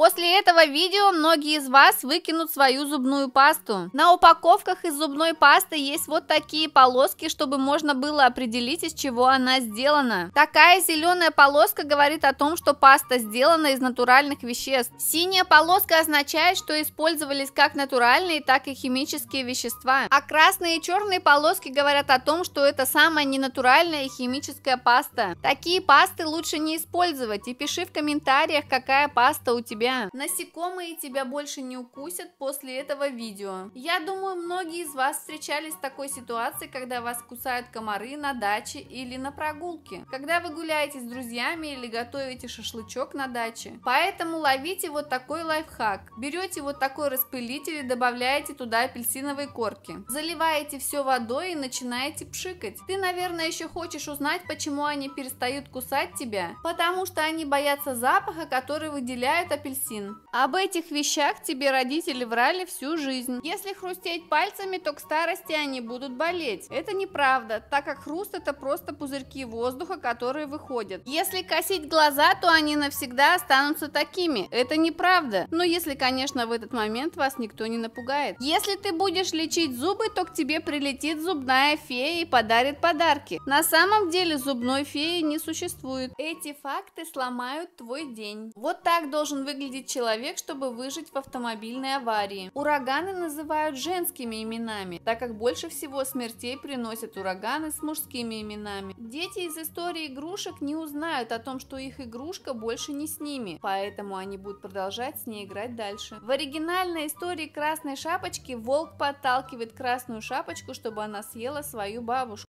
После этого видео многие из вас выкинут свою зубную пасту. На упаковках из зубной пасты есть вот такие полоски, чтобы можно было определить, из чего она сделана. Такая зеленая полоска говорит о том, что паста сделана из натуральных веществ. Синяя полоска означает, что использовались как натуральные, так и химические вещества. А красные и черные полоски говорят о том, что это самая ненатуральная химическая паста. Такие пасты лучше не использовать и пиши в комментариях, какая паста у тебя тебя. Насекомые тебя больше не укусят после этого видео. Я думаю, многие из вас встречались с такой ситуацией, когда вас кусают комары на даче или на прогулке. Когда вы гуляете с друзьями или готовите шашлычок на даче. Поэтому ловите вот такой лайфхак. Берете вот такой распылитель и добавляете туда апельсиновые корки. Заливаете все водой и начинаете пшикать. Ты, наверное, еще хочешь узнать, почему они перестают кусать тебя? Потому что они боятся запаха, который выделяют апельсины апельсин. Об этих вещах тебе родители врали всю жизнь. Если хрустеть пальцами, то к старости они будут болеть. Это неправда, так как хруст это просто пузырьки воздуха, которые выходят. Если косить глаза, то они навсегда останутся такими. Это неправда. Но если, конечно, в этот момент вас никто не напугает. Если ты будешь лечить зубы, то к тебе прилетит зубная фея и подарит подарки. На самом деле зубной феи не существует. Эти факты сломают твой день. Вот так должен выглядеть выглядит человек, чтобы выжить в автомобильной аварии. Ураганы называют женскими именами, так как больше всего смертей приносят ураганы с мужскими именами. Дети из истории игрушек не узнают о том, что их игрушка больше не с ними, поэтому они будут продолжать с ней играть дальше. В оригинальной истории Красной Шапочки волк подталкивает Красную Шапочку, чтобы она съела свою бабушку.